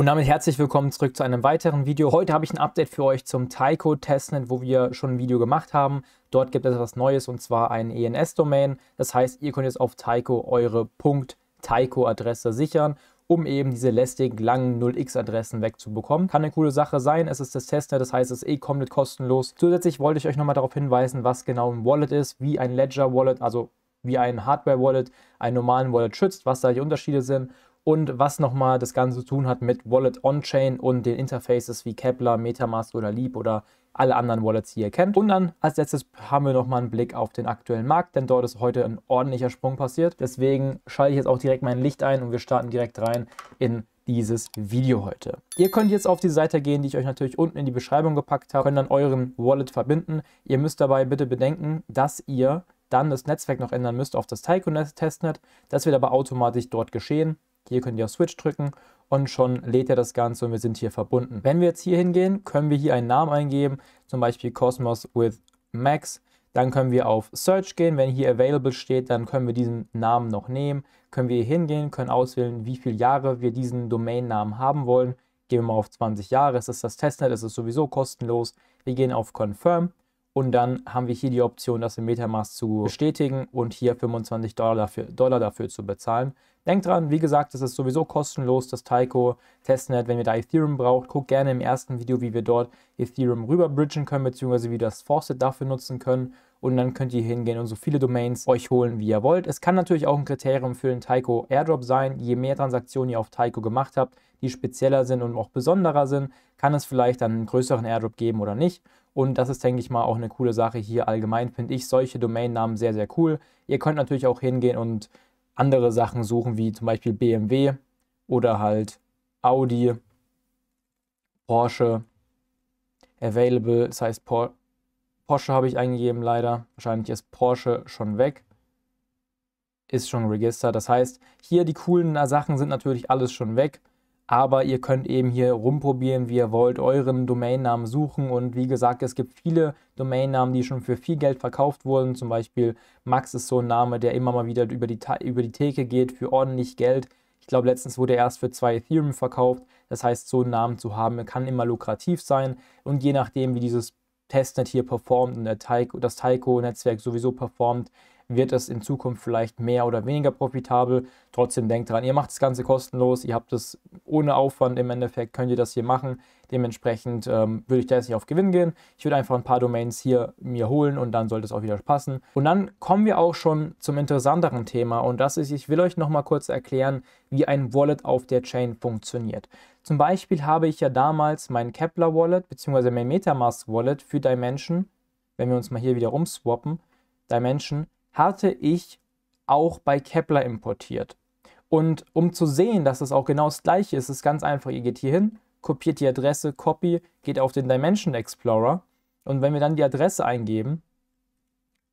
Und damit herzlich willkommen zurück zu einem weiteren Video. Heute habe ich ein Update für euch zum Taiko Testnet, wo wir schon ein Video gemacht haben. Dort gibt es etwas Neues und zwar einen ENS-Domain. Das heißt, ihr könnt jetzt auf Taiko eure .taiko-Adresse sichern um eben diese lästigen langen 0x-Adressen wegzubekommen. Kann eine coole Sache sein. Es ist das Testnet, das heißt, es ist eh komplett kostenlos. Zusätzlich wollte ich euch nochmal darauf hinweisen, was genau ein Wallet ist, wie ein Ledger-Wallet, also wie ein Hardware-Wallet einen normalen Wallet schützt, was da die Unterschiede sind und was nochmal das Ganze zu tun hat mit Wallet On-Chain und den Interfaces wie Kepler, Metamask oder Leap oder alle anderen Wallets, die ihr kennt. Und dann als letztes haben wir nochmal einen Blick auf den aktuellen Markt, denn dort ist heute ein ordentlicher Sprung passiert. Deswegen schalte ich jetzt auch direkt mein Licht ein und wir starten direkt rein in dieses Video heute. Ihr könnt jetzt auf die Seite gehen, die ich euch natürlich unten in die Beschreibung gepackt habe, könnt dann euren Wallet verbinden. Ihr müsst dabei bitte bedenken, dass ihr dann das Netzwerk noch ändern müsst auf das Taiko Testnet. Das wird aber automatisch dort geschehen. Hier könnt ihr auf Switch drücken und schon lädt ihr das Ganze und wir sind hier verbunden. Wenn wir jetzt hier hingehen, können wir hier einen Namen eingeben, zum Beispiel Cosmos with Max. Dann können wir auf Search gehen. Wenn hier Available steht, dann können wir diesen Namen noch nehmen. Können wir hier hingehen, können auswählen, wie viele Jahre wir diesen Domainnamen haben wollen. Gehen wir mal auf 20 Jahre. Es ist das Testnet, es ist sowieso kostenlos. Wir gehen auf Confirm. Und dann haben wir hier die Option, das in Metamask zu bestätigen und hier 25 Dollar dafür, Dollar dafür zu bezahlen. Denkt dran, wie gesagt, es ist sowieso kostenlos, das Taiko Testnet. Wenn ihr da Ethereum braucht, guckt gerne im ersten Video, wie wir dort Ethereum rüberbridgen können, beziehungsweise wie wir das Faucet dafür nutzen können. Und dann könnt ihr hingehen und so viele Domains euch holen, wie ihr wollt. Es kann natürlich auch ein Kriterium für den Taiko Airdrop sein. Je mehr Transaktionen ihr auf Taiko gemacht habt, die spezieller sind und auch besonderer sind, kann es vielleicht einen größeren Airdrop geben oder nicht. Und das ist, denke ich mal, auch eine coole Sache hier. Allgemein finde ich solche Domainnamen sehr, sehr cool. Ihr könnt natürlich auch hingehen und andere Sachen suchen, wie zum Beispiel BMW oder halt Audi, Porsche, Available, das heißt Por Porsche habe ich eingegeben leider. Wahrscheinlich ist Porsche schon weg. Ist schon Register. Das heißt, hier die coolen Sachen sind natürlich alles schon weg aber ihr könnt eben hier rumprobieren, wie ihr wollt, euren Domainnamen suchen und wie gesagt, es gibt viele Domainnamen, die schon für viel Geld verkauft wurden, zum Beispiel Max ist so ein Name, der immer mal wieder über die, über die Theke geht für ordentlich Geld. Ich glaube, letztens wurde er erst für zwei Ethereum verkauft, das heißt, so einen Namen zu haben, kann immer lukrativ sein und je nachdem, wie dieses Testnet hier performt und der Taiko, das Taiko-Netzwerk sowieso performt, wird es in Zukunft vielleicht mehr oder weniger profitabel. Trotzdem denkt dran, ihr macht das Ganze kostenlos, ihr habt es ohne Aufwand im Endeffekt, könnt ihr das hier machen. Dementsprechend ähm, würde ich da jetzt nicht auf Gewinn gehen. Ich würde einfach ein paar Domains hier mir holen und dann sollte es auch wieder passen. Und dann kommen wir auch schon zum interessanteren Thema und das ist, ich will euch nochmal kurz erklären, wie ein Wallet auf der Chain funktioniert. Zum Beispiel habe ich ja damals mein Kepler Wallet bzw. mein Metamask Wallet für Dimension, wenn wir uns mal hier wieder rumswappen, Dimension hatte ich auch bei Kepler importiert. Und um zu sehen, dass es das auch genau das gleiche ist, ist ganz einfach, ihr geht hier hin, kopiert die Adresse, Copy, geht auf den Dimension Explorer und wenn wir dann die Adresse eingeben,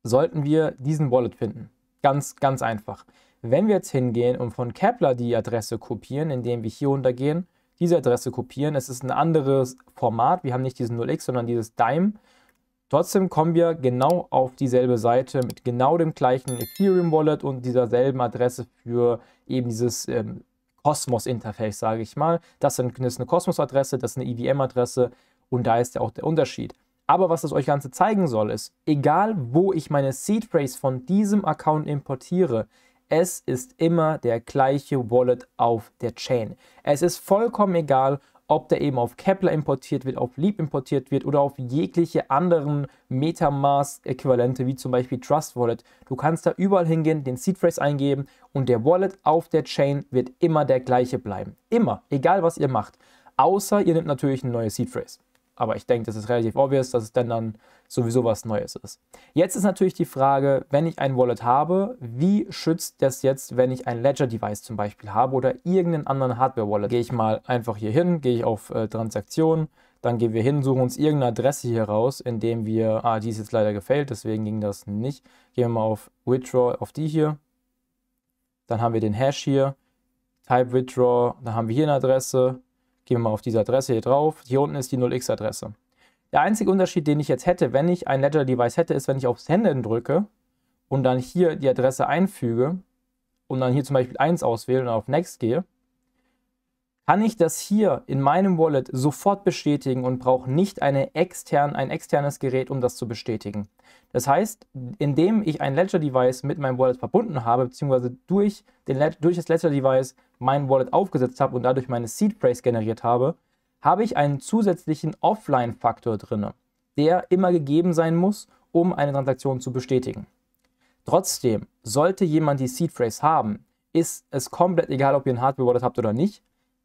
sollten wir diesen Wallet finden. Ganz, ganz einfach. Wenn wir jetzt hingehen und von Kepler die Adresse kopieren, indem wir hier runtergehen, diese Adresse kopieren, es ist ein anderes Format, wir haben nicht diesen 0x, sondern dieses Dime Trotzdem kommen wir genau auf dieselbe Seite mit genau dem gleichen Ethereum Wallet und dieser selben Adresse für eben dieses ähm, Cosmos Interface, sage ich mal. Das ist eine Cosmos Adresse, das ist eine EVM Adresse e und da ist ja auch der Unterschied. Aber was das euch Ganze zeigen soll, ist, egal wo ich meine Seed Phrase von diesem Account importiere, es ist immer der gleiche Wallet auf der Chain. Es ist vollkommen egal, ob der eben auf Kepler importiert wird, auf Leap importiert wird oder auf jegliche anderen Metamask-Äquivalente, wie zum Beispiel Trust Wallet. Du kannst da überall hingehen, den Seed Phrase eingeben und der Wallet auf der Chain wird immer der gleiche bleiben. Immer, egal was ihr macht. Außer ihr nehmt natürlich eine neue Seed Phrase. Aber ich denke, das ist relativ obvious, dass es denn dann sowieso was Neues ist. Jetzt ist natürlich die Frage, wenn ich ein Wallet habe, wie schützt das jetzt, wenn ich ein Ledger-Device zum Beispiel habe oder irgendeinen anderen Hardware-Wallet? Gehe ich mal einfach hier hin, gehe ich auf äh, Transaktionen, dann gehen wir hin, suchen uns irgendeine Adresse hier raus, indem wir, ah, die ist jetzt leider gefällt, deswegen ging das nicht. Gehen wir mal auf Withdraw, auf die hier. Dann haben wir den Hash hier, Type Withdraw, dann haben wir hier eine Adresse, Gehen wir mal auf diese Adresse hier drauf. Hier unten ist die 0x-Adresse. Der einzige Unterschied, den ich jetzt hätte, wenn ich ein Ledger-Device hätte, ist, wenn ich aufs Senden drücke und dann hier die Adresse einfüge und dann hier zum Beispiel 1 auswähle und auf Next gehe, kann ich das hier in meinem Wallet sofort bestätigen und brauche nicht eine extern, ein externes Gerät, um das zu bestätigen. Das heißt, indem ich ein Ledger-Device mit meinem Wallet verbunden habe, beziehungsweise durch, den, durch das Ledger-Device mein Wallet aufgesetzt habe und dadurch meine Seed Phrase generiert habe, habe ich einen zusätzlichen Offline-Faktor drin, der immer gegeben sein muss, um eine Transaktion zu bestätigen. Trotzdem, sollte jemand die Seed Phrase haben, ist es komplett egal, ob ihr ein Hardware-Wallet habt oder nicht,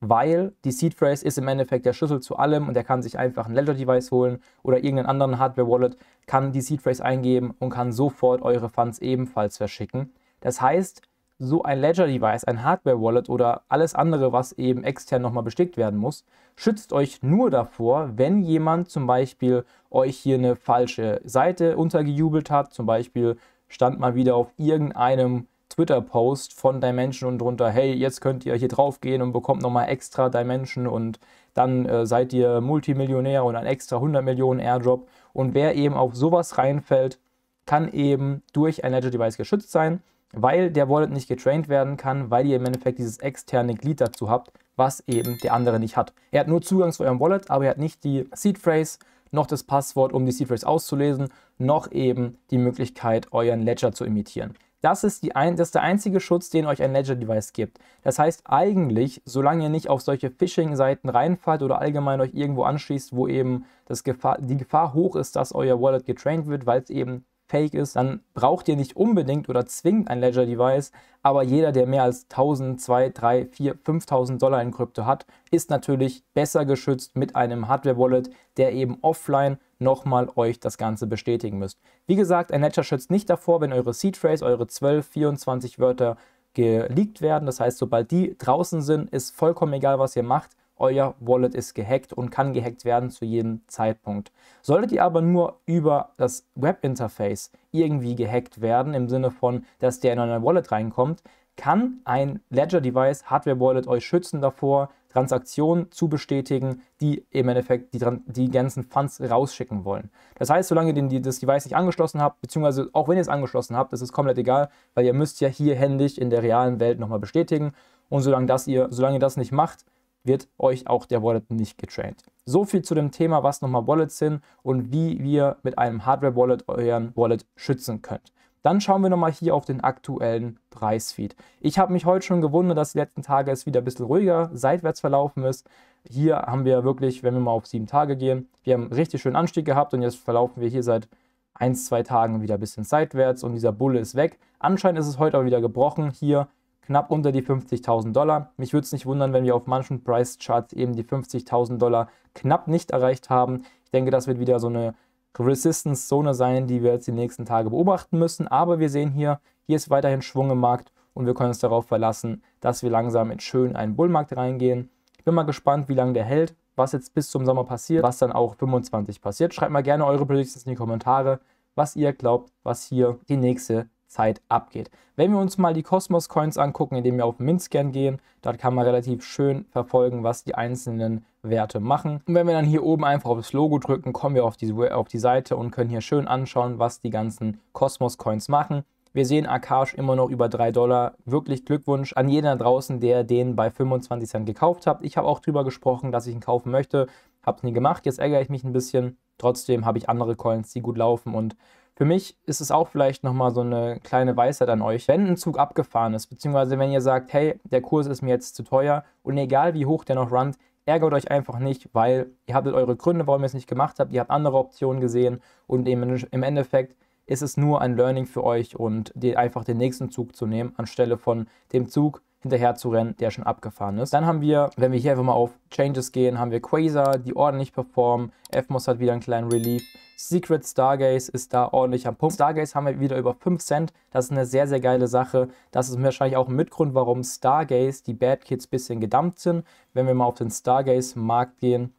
weil die Seed Phrase ist im Endeffekt der Schlüssel zu allem und er kann sich einfach ein Ledger Device holen oder irgendeinen anderen Hardware Wallet, kann die Seed Phrase eingeben und kann sofort eure Funds ebenfalls verschicken. Das heißt, so ein Ledger Device, ein Hardware Wallet oder alles andere, was eben extern nochmal bestickt werden muss, schützt euch nur davor, wenn jemand zum Beispiel euch hier eine falsche Seite untergejubelt hat, zum Beispiel stand mal wieder auf irgendeinem Twitter-Post von Dimension und drunter, hey, jetzt könnt ihr hier drauf gehen und bekommt nochmal extra Dimension und dann äh, seid ihr Multimillionär und ein extra 100 Millionen Airdrop. Und wer eben auf sowas reinfällt, kann eben durch ein Ledger Device geschützt sein, weil der Wallet nicht getraint werden kann, weil ihr im Endeffekt dieses externe Glied dazu habt, was eben der andere nicht hat. Er hat nur Zugang zu eurem Wallet, aber er hat nicht die Seed Phrase, noch das Passwort, um die Seed Phrase auszulesen, noch eben die Möglichkeit, euren Ledger zu imitieren. Das ist, die ein, das ist der einzige Schutz, den euch ein Ledger-Device gibt. Das heißt eigentlich, solange ihr nicht auf solche Phishing-Seiten reinfallt oder allgemein euch irgendwo anschließt, wo eben das Gefahr, die Gefahr hoch ist, dass euer Wallet getraint wird, weil es eben fake ist, dann braucht ihr nicht unbedingt oder zwingend ein Ledger Device, aber jeder, der mehr als 1000, 2, 3, 4, 5000 Dollar in Krypto hat, ist natürlich besser geschützt mit einem Hardware Wallet, der eben offline nochmal euch das Ganze bestätigen müsst. Wie gesagt, ein Ledger schützt nicht davor, wenn eure Seed Phrase, eure 12, 24 Wörter geleakt werden. Das heißt, sobald die draußen sind, ist vollkommen egal, was ihr macht euer Wallet ist gehackt und kann gehackt werden zu jedem Zeitpunkt. Solltet ihr aber nur über das Webinterface irgendwie gehackt werden, im Sinne von, dass der in euer Wallet reinkommt, kann ein Ledger-Device, Hardware-Wallet euch schützen davor, Transaktionen zu bestätigen, die im Endeffekt die, die ganzen Funds rausschicken wollen. Das heißt, solange ihr den, das Device nicht angeschlossen habt, beziehungsweise auch wenn ihr es angeschlossen habt, das ist komplett egal, weil ihr müsst ja hier händisch in der realen Welt nochmal bestätigen. Und solange, das ihr, solange ihr das nicht macht, wird euch auch der Wallet nicht getraint. So viel zu dem Thema, was nochmal Wallets sind und wie ihr mit einem Hardware-Wallet euren Wallet schützen könnt. Dann schauen wir nochmal hier auf den aktuellen Preisfeed. Ich habe mich heute schon gewundert, dass die letzten Tage es wieder ein bisschen ruhiger seitwärts verlaufen ist. Hier haben wir wirklich, wenn wir mal auf sieben Tage gehen, wir haben einen richtig schönen Anstieg gehabt und jetzt verlaufen wir hier seit ein, zwei Tagen wieder ein bisschen seitwärts und dieser Bulle ist weg. Anscheinend ist es heute aber wieder gebrochen. Hier knapp unter die 50.000 Dollar. Mich würde es nicht wundern, wenn wir auf manchen Price-Charts eben die 50.000 Dollar knapp nicht erreicht haben. Ich denke, das wird wieder so eine Resistance-Zone sein, die wir jetzt die nächsten Tage beobachten müssen. Aber wir sehen hier, hier ist weiterhin Schwung im Markt und wir können uns darauf verlassen, dass wir langsam in schön einen Bullmarkt reingehen. Ich bin mal gespannt, wie lange der hält, was jetzt bis zum Sommer passiert, was dann auch 25 passiert. Schreibt mal gerne eure Predictions in die Kommentare, was ihr glaubt, was hier die nächste Zeit abgeht. Wenn wir uns mal die Cosmos Coins angucken, indem wir auf Mintscan gehen, dort kann man relativ schön verfolgen, was die einzelnen Werte machen. Und wenn wir dann hier oben einfach auf das Logo drücken, kommen wir auf die, auf die Seite und können hier schön anschauen, was die ganzen Cosmos Coins machen. Wir sehen Akash immer noch über 3 Dollar. Wirklich Glückwunsch an jeden da draußen, der den bei 25 Cent gekauft hat. Ich habe auch drüber gesprochen, dass ich ihn kaufen möchte. Habe es nie gemacht. Jetzt ärgere ich mich ein bisschen. Trotzdem habe ich andere Coins, die gut laufen und für mich ist es auch vielleicht nochmal so eine kleine Weisheit an euch. Wenn ein Zug abgefahren ist, beziehungsweise wenn ihr sagt, hey, der Kurs ist mir jetzt zu teuer und egal wie hoch der noch runnt, ärgert euch einfach nicht, weil ihr habt eure Gründe, warum ihr es nicht gemacht habt, ihr habt andere Optionen gesehen und im Endeffekt ist es nur ein Learning für euch und die, einfach den nächsten Zug zu nehmen, anstelle von dem Zug, hinterher zu rennen, der schon abgefahren ist. Dann haben wir, wenn wir hier einfach mal auf Changes gehen, haben wir Quasar, die ordentlich performen. FMOS hat wieder einen kleinen Relief. Secret Stargaze ist da ordentlich am Punkt. Stargaze haben wir wieder über 5 Cent. Das ist eine sehr, sehr geile Sache. Das ist wahrscheinlich auch ein Mitgrund, warum Stargaze, die Bad Kids, ein bisschen gedumpt sind. Wenn wir mal auf den Stargaze-Markt gehen,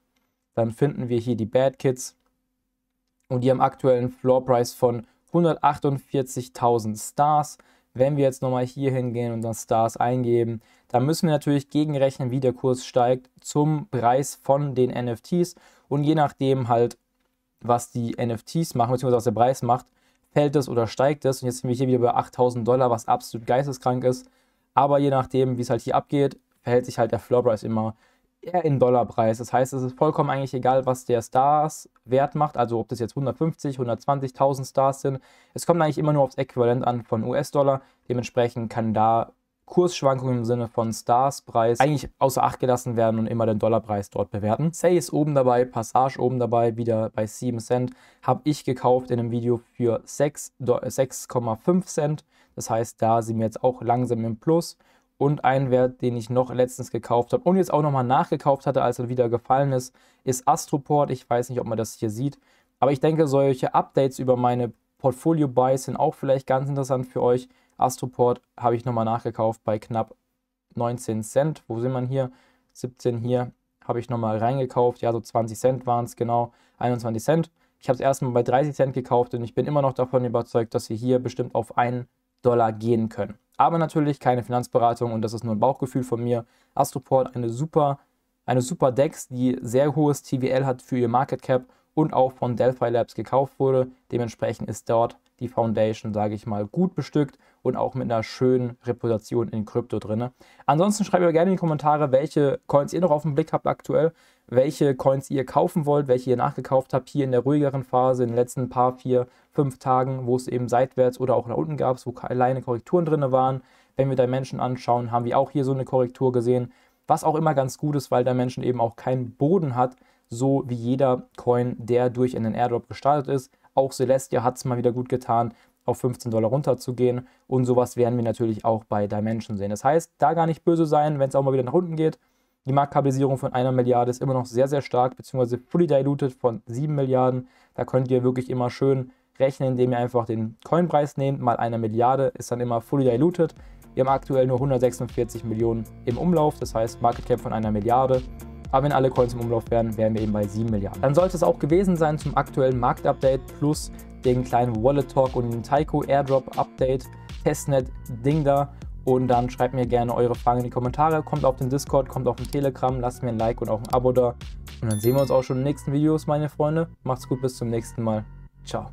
dann finden wir hier die Bad Kids. Und die haben aktuellen Floor Price von 148.000 Stars. Wenn wir jetzt nochmal hier hingehen und dann Stars eingeben, dann müssen wir natürlich gegenrechnen, wie der Kurs steigt zum Preis von den NFTs. Und je nachdem halt, was die NFTs machen, beziehungsweise was der Preis macht, fällt es oder steigt es. Und jetzt sind wir hier wieder bei 8000 Dollar, was absolut geisteskrank ist. Aber je nachdem, wie es halt hier abgeht, verhält sich halt der Floorpreis immer eher in Dollarpreis. Das heißt, es ist vollkommen eigentlich egal, was der Stars Wert macht, also ob das jetzt 150, 120.000 Stars sind. Es kommt eigentlich immer nur aufs Äquivalent an von US-Dollar. Dementsprechend kann da Kursschwankungen im Sinne von Stars-Preis eigentlich außer Acht gelassen werden und immer den Dollarpreis dort bewerten. Say ist oben dabei, Passage oben dabei, wieder bei 7 Cent. Habe ich gekauft in einem Video für 6,5 äh, Cent. Das heißt, da sind wir jetzt auch langsam im Plus. Und ein Wert, den ich noch letztens gekauft habe und jetzt auch nochmal nachgekauft hatte, als er wieder gefallen ist, ist Astroport. Ich weiß nicht, ob man das hier sieht, aber ich denke, solche Updates über meine Portfolio-Buys sind auch vielleicht ganz interessant für euch. Astroport habe ich nochmal nachgekauft bei knapp 19 Cent. Wo sind wir hier? 17 hier habe ich nochmal reingekauft. Ja, so 20 Cent waren es genau, 21 Cent. Ich habe es erstmal bei 30 Cent gekauft und ich bin immer noch davon überzeugt, dass wir hier bestimmt auf 1 Dollar gehen können. Aber natürlich keine Finanzberatung und das ist nur ein Bauchgefühl von mir. Astroport, eine super, eine super DEX, die sehr hohes TVL hat für ihr Market Cap und auch von Delphi Labs gekauft wurde. Dementsprechend ist dort die Foundation, sage ich mal, gut bestückt und auch mit einer schönen Reputation in Krypto drin. Ansonsten schreibt mir gerne in die Kommentare, welche Coins ihr noch auf dem Blick habt aktuell welche Coins ihr kaufen wollt, welche ihr nachgekauft habt, hier in der ruhigeren Phase, in den letzten paar, vier, fünf Tagen, wo es eben seitwärts oder auch nach unten gab, wo alleine Korrekturen drin waren. Wenn wir da Menschen anschauen, haben wir auch hier so eine Korrektur gesehen, was auch immer ganz gut ist, weil der Menschen eben auch keinen Boden hat, so wie jeder Coin, der durch einen Airdrop gestartet ist. Auch Celestia hat es mal wieder gut getan, auf 15 Dollar runterzugehen. Und sowas werden wir natürlich auch bei Dimension sehen. Das heißt, da gar nicht böse sein, wenn es auch mal wieder nach unten geht. Die Marktkapitalisierung von einer Milliarde ist immer noch sehr, sehr stark, beziehungsweise fully diluted von 7 Milliarden. Da könnt ihr wirklich immer schön rechnen, indem ihr einfach den Coinpreis nehmt, mal eine Milliarde, ist dann immer fully diluted. Wir haben aktuell nur 146 Millionen im Umlauf, das heißt Market Cap von einer Milliarde. Aber wenn alle Coins im Umlauf wären, wären wir eben bei 7 Milliarden. Dann sollte es auch gewesen sein zum aktuellen Marktupdate plus den kleinen Wallet Talk und den Taiko Airdrop Update, Testnet Ding da und dann schreibt mir gerne eure Fragen in die Kommentare. Kommt auf den Discord, kommt auf den Telegram, lasst mir ein Like und auch ein Abo da. Und dann sehen wir uns auch schon in den nächsten Videos, meine Freunde. Macht's gut, bis zum nächsten Mal. Ciao.